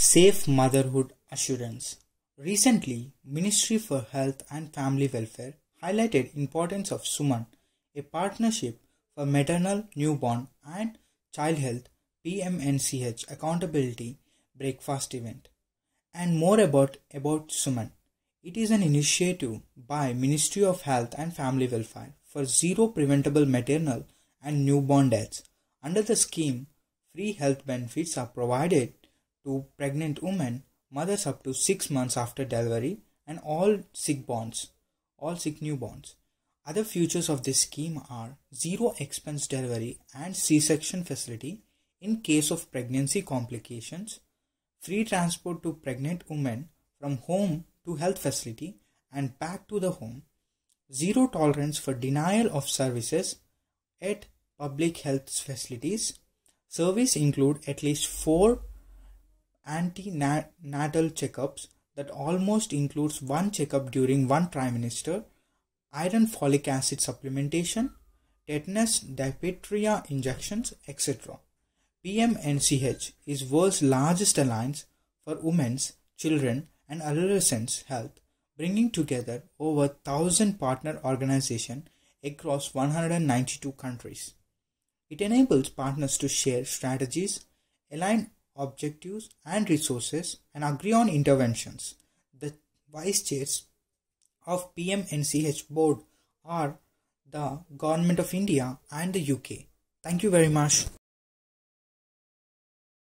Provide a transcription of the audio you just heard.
Safe Motherhood Assurance. Recently, Ministry for Health and Family Welfare highlighted importance of Suman, a partnership for maternal, newborn and child health PMNCH accountability breakfast event. And more about about Suman. It is an initiative by Ministry of Health and Family Welfare for zero preventable maternal and newborn deaths. Under the scheme, free health benefits are provided to pregnant women, mothers up to 6 months after delivery, and all sick bonds, all sick newborns. Other features of this scheme are zero expense delivery and C section facility in case of pregnancy complications, free transport to pregnant women from home to health facility and back to the home, zero tolerance for denial of services at public health facilities. Service include at least four antenatal checkups that almost includes one checkup during one trimester, iron folic acid supplementation, tetanus diphtheria injections, etc. PMNCH is world's largest alliance for women's, children and adolescents' health, bringing together over 1000 partner organizations across 192 countries. It enables partners to share strategies, align objectives and resources and agree on interventions. The vice chairs of PMNCH board are the Government of India and the UK. Thank you very much.